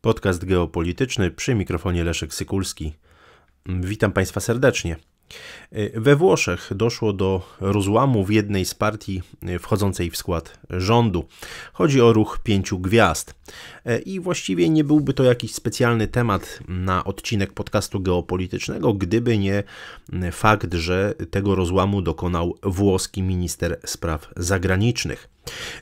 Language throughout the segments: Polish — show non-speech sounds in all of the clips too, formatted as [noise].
Podcast geopolityczny przy mikrofonie Leszek Sykulski. Witam Państwa serdecznie. We Włoszech doszło do rozłamu w jednej z partii wchodzącej w skład rządu. Chodzi o ruch pięciu gwiazd. I właściwie nie byłby to jakiś specjalny temat na odcinek podcastu geopolitycznego, gdyby nie fakt, że tego rozłamu dokonał włoski minister spraw zagranicznych.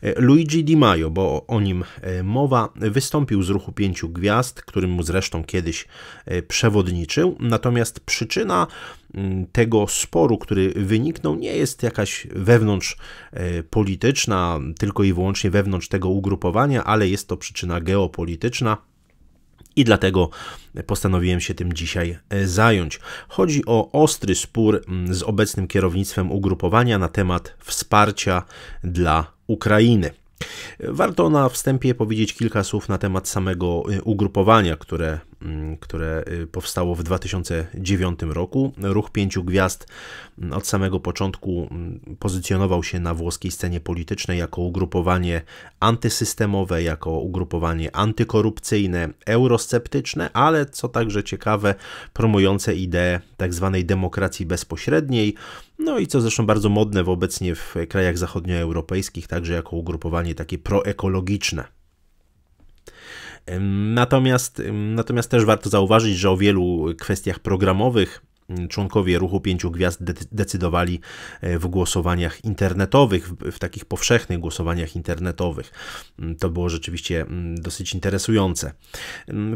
E, Luigi Di Maio, bo o nim e, mowa, wystąpił z ruchu pięciu gwiazd, którym mu zresztą kiedyś e, przewodniczył. Natomiast przyczyna mm, tego sporu, który wyniknął, nie jest jakaś wewnątrz polityczna, tylko i wyłącznie wewnątrz tego ugrupowania, ale jest to przyczyna geopolityczna i dlatego postanowiłem się tym dzisiaj zająć. Chodzi o ostry spór mm, z obecnym kierownictwem ugrupowania na temat wsparcia dla Ukrainy. Warto na wstępie powiedzieć kilka słów na temat samego y, ugrupowania, które Mm, które y, powstało w 2009 roku. Ruch Pięciu Gwiazd mm, od samego początku mm, pozycjonował się na włoskiej scenie politycznej jako ugrupowanie antysystemowe, jako ugrupowanie antykorupcyjne, eurosceptyczne, ale co także ciekawe, promujące ideę tzw. Tak demokracji bezpośredniej, no i co zresztą bardzo modne obecnie w krajach zachodnioeuropejskich, także jako ugrupowanie takie proekologiczne. Natomiast, natomiast też warto zauważyć, że o wielu kwestiach programowych Mm, członkowie Ruchu Pięciu Gwiazd decydowali e, w głosowaniach internetowych, w takich powszechnych głosowaniach internetowych. Mm, to było rzeczywiście mm, dosyć interesujące.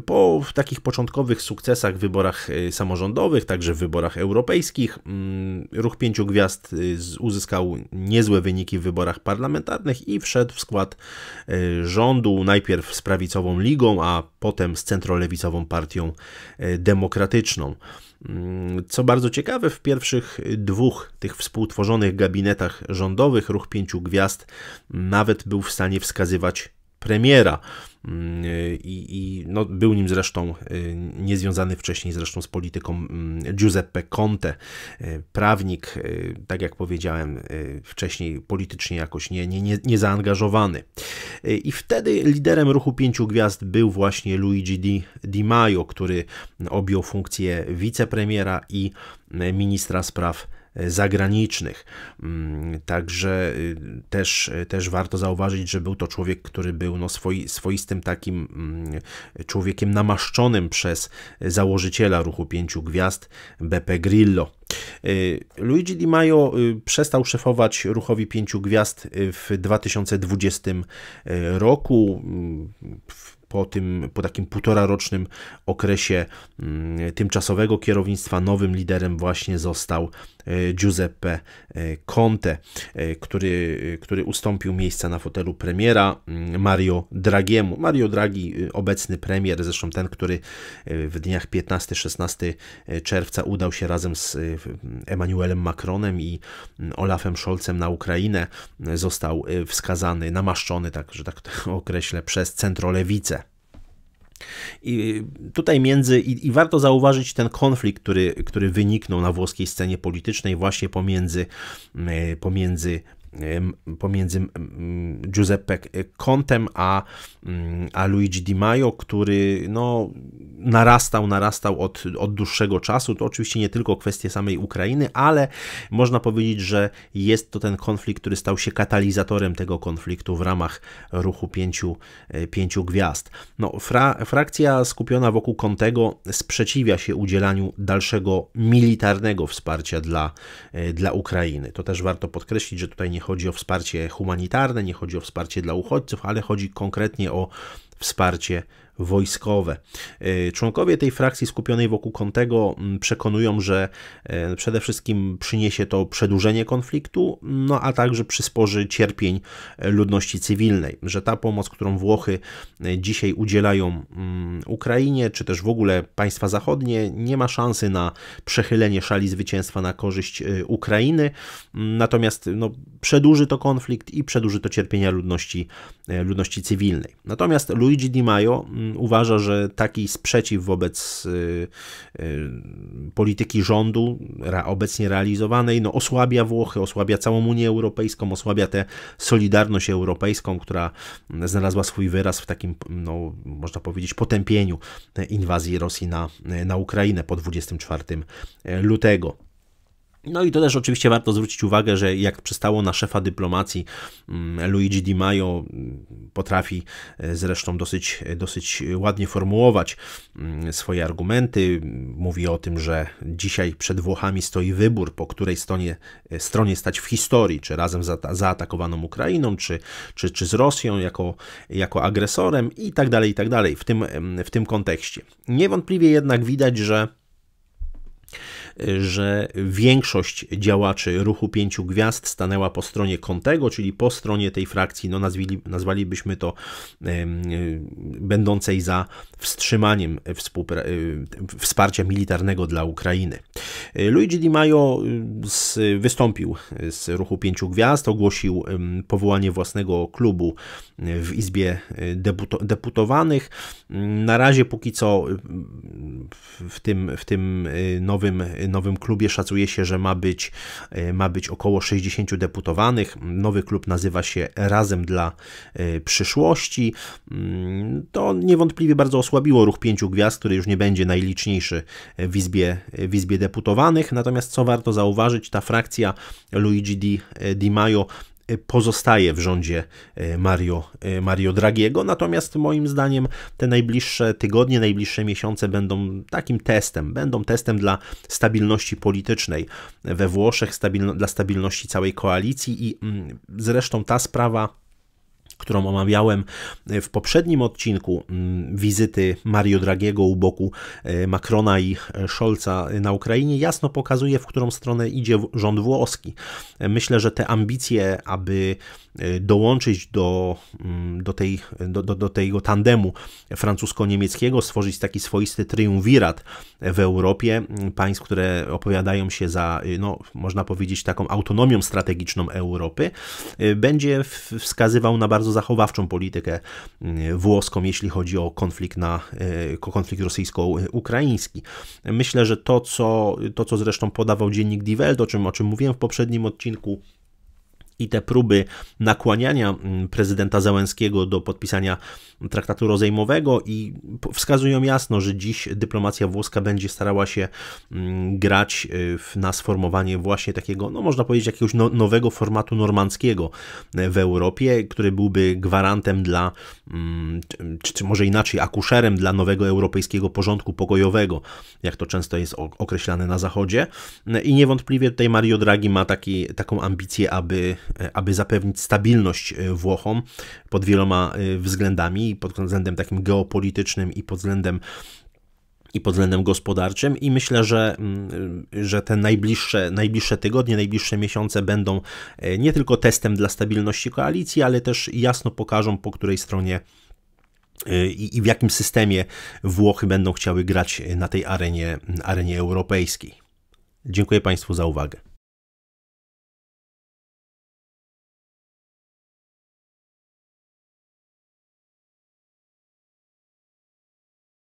Po takich początkowych sukcesach w wyborach e, samorządowych, także w wyborach europejskich, Ruch Pięciu Gwiazd e, uzyskał niezłe wyniki w wyborach parlamentarnych i wszedł w skład rządu, najpierw z prawicową ligą, a potem z centrolewicową partią e, demokratyczną. Mm, co bardzo ciekawe, w pierwszych dwóch tych współtworzonych gabinetach rządowych ruch pięciu gwiazd nawet był w stanie wskazywać premiera. Mm, I, i no, był nim zresztą y, niezwiązany wcześniej zresztą z polityką mm, Giuseppe Conte, y, prawnik, y, tak jak powiedziałem wcześniej, politycznie jakoś nie, nie, nie, nie zaangażowany. I wtedy liderem ruchu pięciu gwiazd był właśnie Luigi Di, Di Maio, który objął funkcję wicepremiera i ministra spraw E, zagranicznych. Mm, także y, też, y, też warto zauważyć, że był to człowiek, który był no swoi, swoistym takim mm, człowiekiem namaszczonym przez założyciela ruchu pięciu gwiazd, Beppe Grillo. Y, Luigi Di Maio przestał szefować ruchowi pięciu gwiazd w 2020 roku mm, po tym, po takim półtora rocznym okresie mm, tymczasowego kierownictwa nowym liderem właśnie został e, Giuseppe e, Conte, e, który, który ustąpił miejsca na fotelu premiera mm, Mario Dragiemu. Mario Draghi, y, obecny premier, zresztą ten, który w dniach 15-16 czerwca udał się razem z Emmanuelem Macronem i mm, Olafem Scholzem na Ukrainę, został wskazany, namaszczony, tak, że tak [laughs] określę, przez centrolewicę i tutaj między, i, i, warto zauważyć ten konflikt, który, który wyniknął na włoskiej scenie politycznej właśnie pomiędzy, e, pomiędzy pomiędzy Giuseppe Contem a, mm, a Luigi Di Maio, który no, narastał, narastał od, od dłuższego czasu. To oczywiście nie tylko kwestie samej Ukrainy, ale można powiedzieć, że jest to ten konflikt, który stał się katalizatorem tego konfliktu w ramach ruchu pięciu, e, pięciu gwiazd. No, fra, frakcja skupiona wokół Contego sprzeciwia się udzielaniu dalszego militarnego wsparcia dla, e, dla Ukrainy. To też warto podkreślić, że tutaj nie chodzi o wsparcie humanitarne, nie chodzi o wsparcie dla uchodźców, ale chodzi konkretnie o wsparcie wojskowe. Y, członkowie tej frakcji skupionej wokół Kontego mm, przekonują, że y, przede wszystkim przyniesie to przedłużenie konfliktu, no a także przysporzy cierpień ludności cywilnej, że ta pomoc, którą Włochy y, dzisiaj udzielają mm, Ukrainie, czy też w ogóle państwa zachodnie, nie ma szansy na przechylenie szali zwycięstwa na korzyść Ukrainy, mm, natomiast no, przedłuży to konflikt i przedłuży to cierpienia ludności, ludności cywilnej. Natomiast Louis Luigi Di Maio mm, uważa, że taki sprzeciw wobec y, y, polityki rządu obecnie realizowanej no, osłabia Włochy, osłabia całą Unię Europejską, osłabia tę solidarność europejską, która mm, znalazła swój wyraz w takim, no, można powiedzieć, potępieniu inwazji Rosji na, na Ukrainę po 24 e, lutego. No i to też oczywiście warto zwrócić uwagę, że jak przystało na szefa dyplomacji, mm, Luigi Di Maio mm, potrafi e, zresztą dosyć, e, dosyć ładnie formułować mm, swoje argumenty. Mówi o tym, że dzisiaj przed Włochami stoi wybór, po której stronie, e, stronie stać w historii, czy razem za, zaatakowaną Ukrainą, czy, czy, czy z Rosją jako, jako agresorem i tak dalej, i tak dalej w tym, w tym kontekście. Niewątpliwie jednak widać, że że większość działaczy ruchu pięciu gwiazd stanęła po stronie Kontego, czyli po stronie tej frakcji, no nazwili, nazwalibyśmy to y, będącej za wstrzymaniem y, wsparcia militarnego dla Ukrainy. Luigi Di Maio y, z, wystąpił z ruchu pięciu gwiazd, ogłosił powołanie własnego klubu w Izbie Deputowanych. Na razie póki co w tym, w tym nowym nowym klubie szacuje się, że ma być, e, ma być około 60 deputowanych. Nowy klub nazywa się Razem dla e, Przyszłości. Mm, to niewątpliwie bardzo osłabiło ruch pięciu gwiazd, który już nie będzie najliczniejszy w Izbie, w izbie Deputowanych. Natomiast co warto zauważyć, ta frakcja Luigi Di, e, Di Maio Y, pozostaje w rządzie y, Mario, y, Mario Dragiego. Natomiast moim zdaniem te najbliższe tygodnie, najbliższe miesiące będą takim testem, będą testem dla stabilności politycznej we Włoszech, stabilno, dla stabilności całej koalicji i mm, zresztą ta sprawa którą omawiałem e, w poprzednim odcinku mm, wizyty Mario Dragiego u boku e, Macrona i e, Scholza na Ukrainie, jasno pokazuje, w którą stronę idzie rząd włoski. Myślę, że te ambicje, aby dołączyć do, mm, do, tej, do, do, do tego tandemu francusko-niemieckiego, stworzyć taki swoisty triumvirat w Europie, mm, państw, które opowiadają się za, no, można powiedzieć, taką autonomią strategiczną Europy, będzie wskazywał na bardzo bardzo zachowawczą politykę mm, włoską, jeśli chodzi o konflikt, na, e, konflikt rosyjsko-ukraiński. Myślę, że to co, to, co zresztą podawał dziennik Die Welt, o czym, o czym mówiłem w poprzednim odcinku, i te próby nakłaniania mm, prezydenta Załęskiego do podpisania traktatu rozejmowego i wskazują jasno, że dziś dyplomacja włoska będzie starała się mm, grać y, na sformowanie właśnie takiego, no można powiedzieć, jakiegoś no, nowego formatu normandzkiego e, w Europie, który byłby gwarantem dla, mm, czy, czy może inaczej, akuszerem dla nowego europejskiego porządku pokojowego, jak to często jest określane na Zachodzie. E, I niewątpliwie tutaj Mario Draghi ma taki, taką ambicję, aby E, aby zapewnić stabilność e, Włochom pod wieloma e, względami, pod względem takim geopolitycznym i pod względem i pod względem gospodarczym i myślę, że, mm, że te najbliższe, najbliższe tygodnie, najbliższe miesiące będą nie tylko testem dla stabilności koalicji, ale też jasno pokażą, po której stronie i, i w jakim systemie Włochy będą chciały grać na tej arenie, arenie europejskiej. Dziękuję Państwu za uwagę.